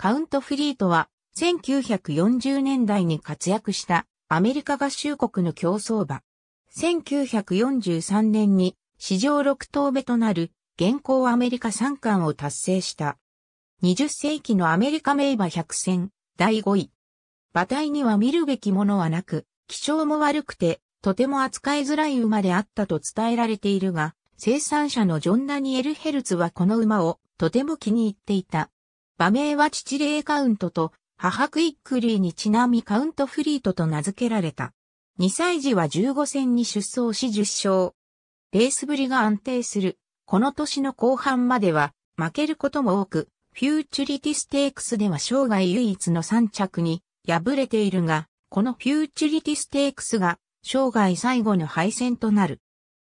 カウントフリートは1940年代に活躍したアメリカ合衆国の競争馬。1943年に史上6頭目となる現行アメリカ3冠を達成した。20世紀のアメリカ名馬100戦第5位。馬体には見るべきものはなく、気性も悪くて、とても扱いづらい馬であったと伝えられているが、生産者のジョン・ダニエル・ヘルツはこの馬をとても気に入っていた。馬名は父イカウントと母クイックリーにちなみカウントフリートと名付けられた。2歳児は15戦に出走し10勝。レースぶりが安定する。この年の後半までは負けることも多く、フューチュリティステークスでは生涯唯一の3着に敗れているが、このフューチュリティステークスが生涯最後の敗戦となる。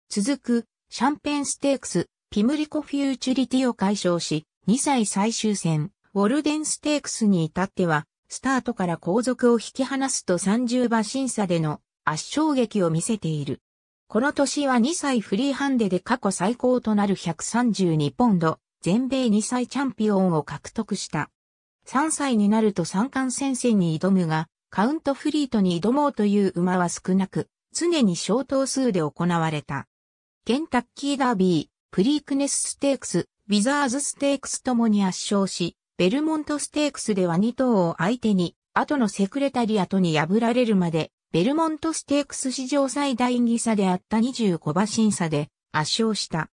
続く、シャンペンステークス、ピムリコフューチュリティを解消し、2歳最終戦、ウォルデンステークスに至っては、スタートから後続を引き離すと30馬審査での圧勝劇を見せている。この年は2歳フリーハンデで過去最高となる132ポンド、全米2歳チャンピオンを獲得した。3歳になると三冠戦線に挑むが、カウントフリートに挑もうという馬は少なく、常に小頭数で行われた。ケンタッキーダービー、プリークネスステークス、ウィザーズステークスともに圧勝し、ベルモントステークスでは2頭を相手に、後のセクレタリアとに破られるまで、ベルモントステークス史上最大儀差であった25馬審査で圧勝した。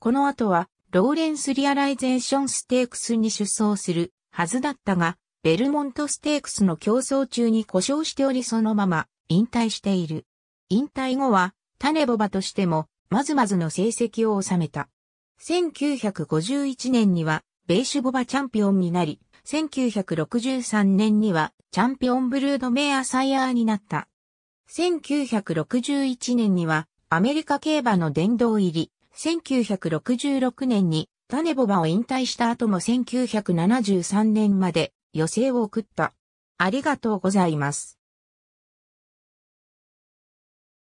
この後は、ローレンスリアライゼーションステークスに出走するはずだったが、ベルモントステークスの競争中に故障しておりそのまま引退している。引退後は、タネボバとしても、まずまずの成績を収めた。1951年には、ベーシュボバチャンピオンになり、1963年にはチャンピオンブルードメアサイヤーになった。1961年にはアメリカ競馬の殿堂入り、1966年にタネボバを引退した後も1973年まで余生を送った。ありがとうございます。